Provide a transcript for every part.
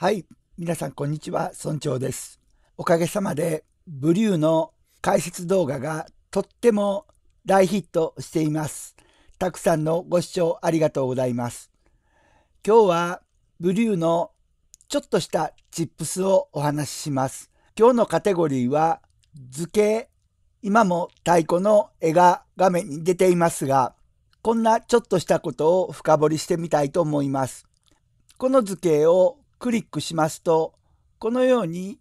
はい、皆さんこんにちは、村長です。おかげさまで、ブリューの解説動画がとっても大ヒットしています。たくさんのご視聴ありがとうございます。今日は、ブリューのちょっとしたチップスをお話しします。今日のカテゴリーは、図形。今も太鼓の絵が画面に出ていますが、こんなちょっとしたことを深掘りしてみたいと思います。この図形をクリックしますと、このように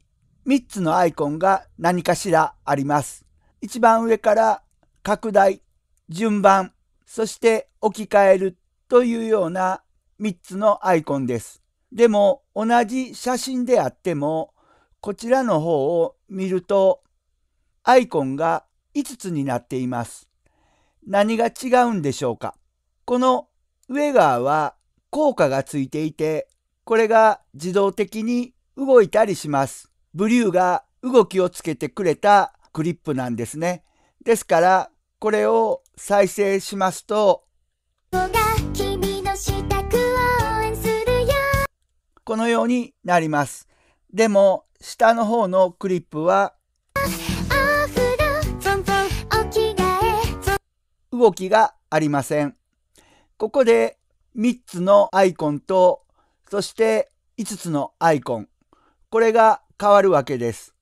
3つのアイコンが何かしらあります。一番上から拡大、順番、そして置き換えるというような3つのアイコンです。でも同じ写真であってもこちらの方を見るとアイコンが5つになっています。何が違うんでしょうかこの上側は効果がついていてこれが自動的に動いたりします。ブリューが動きをつけてくれたクリップなんですね。ですから、これを再生しますと、このようになります。でも、下の方のクリップは、動きがありません。ここで3つのアイコンとそして5つのアイコン。これが変わるわけです。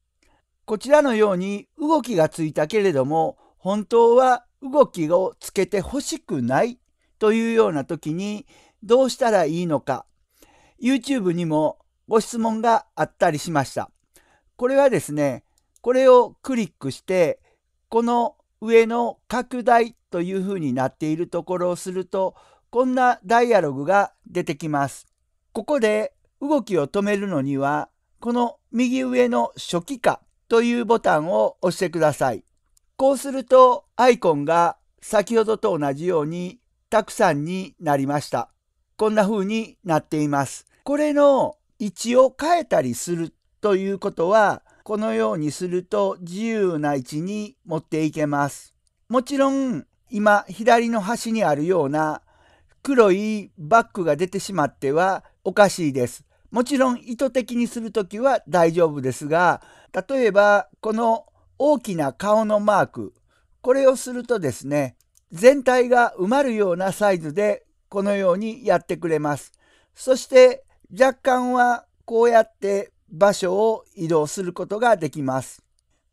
こちらのように動きがついたけれども、本当は動きをつけて欲しくないというような時にどうしたらいいのか YouTube にもご質問があったりしました。これはですね、これをクリックしてこの上の拡大というふうになっているところをするとこんなダイアログが出てきます。ここで動きを止めるのには、この右上の初期化というボタンを押してください。こうするとアイコンが先ほどと同じようにたくさんになりました。こんな風になっています。これの位置を変えたりするということは、このようにすると自由な位置に持っていけます。もちろん今左の端にあるような黒いバッグが出てしまってはおかしいです。もちろん意図的にするときは大丈夫ですが、例えばこの大きな顔のマーク、これをするとですね、全体が埋まるようなサイズでこのようにやってくれます。そして若干はこうやって場所を移動することができます。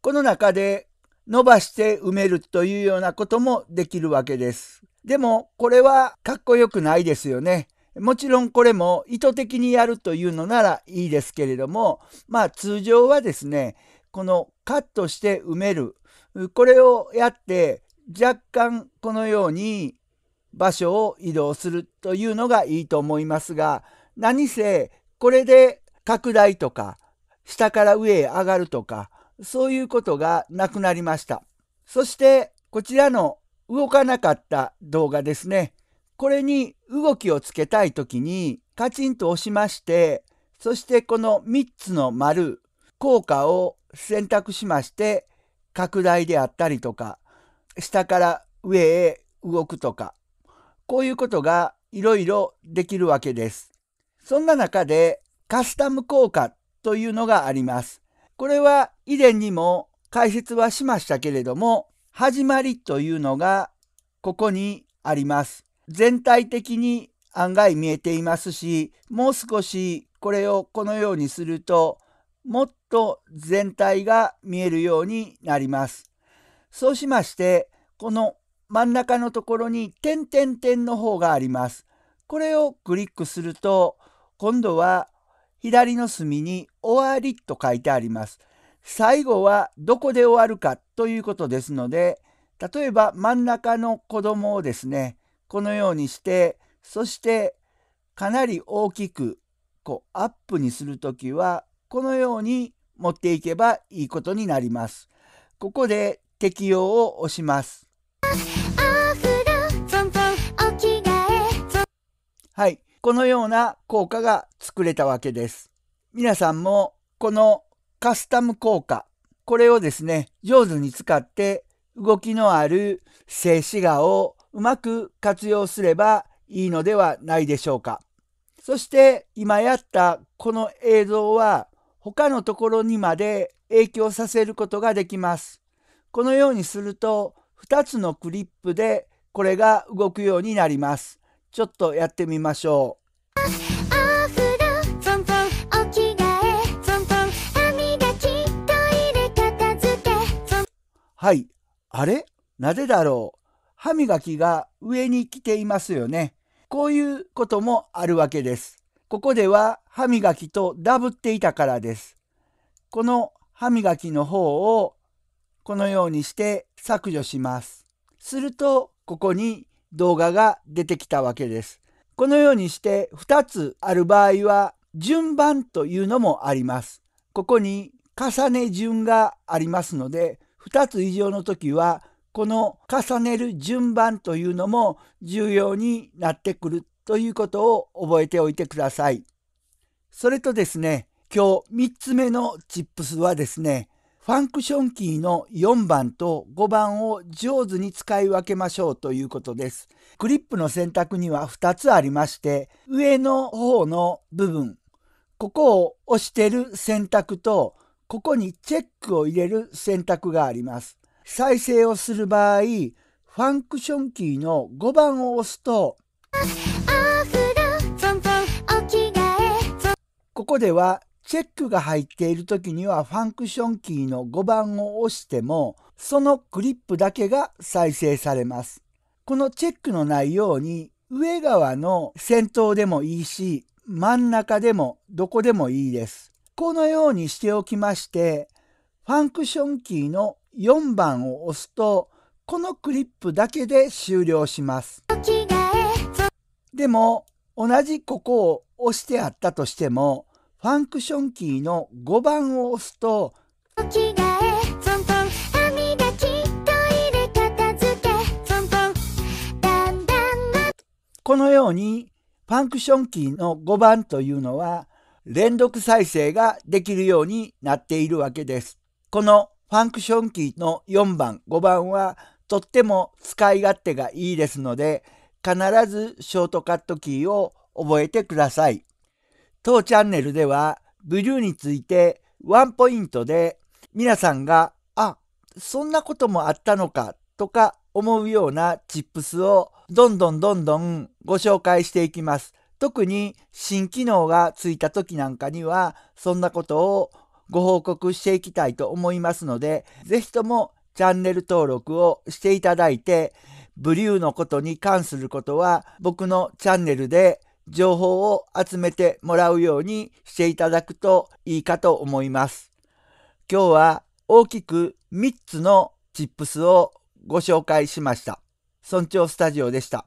この中で伸ばして埋めるというようなこともできるわけです。でもこれはかっこよくないですよね。もちろんこれも意図的にやるというのならいいですけれども、まあ通常はですね、このカットして埋める、これをやって若干このように場所を移動するというのがいいと思いますが、何せこれで拡大とか下から上へ上がるとか、そういうことがなくなりました。そしてこちらの動かなかった動画ですね。これに動きをつけたいときにカチンと押しまして、そしてこの3つの丸、効果を選択しまして、拡大であったりとか、下から上へ動くとか、こういうことがいろいろできるわけです。そんな中でカスタム効果というのがあります。これは以前にも解説はしましたけれども、始まりというのがここにあります。全体的に案外見えていますしもう少しこれをこのようにするともっと全体が見えるようになります。そうしましてこの真ん中のところに点点点の方があります。これをクリックすると今度は左の隅に「終わり」と書いてあります。最後はどこで終わるかということですので例えば真ん中の子供をですねこのようにしてそしてかなり大きくこうアップにする時はこのように持っていけばいいことになります。ここで適用を押します。はい、このような効果が作れたわけです。皆さんもこのカスタム効果、これをですね、上手に使って動きのある静止画をうまく活用すればいいのではないでしょうか。そして今やったこの映像は他のところにまで影響させることができます。このようにすると2つのクリップでこれが動くようになります。ちょっとやってみましょう。はい。あれなぜだろう歯磨きが上に来ていますよね。こういうこともあるわけです。ここでは歯磨きとダブっていたからです。この歯磨きの方をこのようにして削除します。するとここに動画が出てきたわけです。このようにして2つある場合は順番というのもあります。ここに重ね順がありますので2つ以上の時はこの重ねる順番というのも重要になってくるということを覚えておいてください。それとですね、今日3つ目のチップスはですね、ファンクションキーの4番と5番を上手に使い分けましょうということです。クリップの選択には2つありまして、上の方の部分、ここを押してる選択と、ここにチェックを入れる選択があります。再生をする場合、ファンクションキーの5番を押すと、ここではチェックが入っている時にはファンクションキーの5番を押しても、そのクリップだけが再生されます。このチェックのないように、上側の先頭でもいいし、真ん中でもどこでもいいです。このようにしておきまして、ファンクションキーの4番を押すとこのクリップだけで終了します。でも同じここを押してあったとしてもファンクションキーの5番を押すとこのようにファンクションキーの5番というのは連続再生ができるようになっているわけです。このファンクションキーの4番、5番はとっても使い勝手がいいですので、必ずショートカットキーを覚えてください。当チャンネルでは、ブルーについてワンポイントで皆さんが、あ、そんなこともあったのかとか思うようなチップスをどんどんどんどんご紹介していきます。特に新機能がついた時なんかにはそんなことをご報告していきたいと思いますので、ぜひともチャンネル登録をしていただいて、ブリューのことに関することは僕のチャンネルで情報を集めてもらうようにしていただくといいかと思います。今日は大きく3つのチップスをご紹介しました。村長スタジオでした。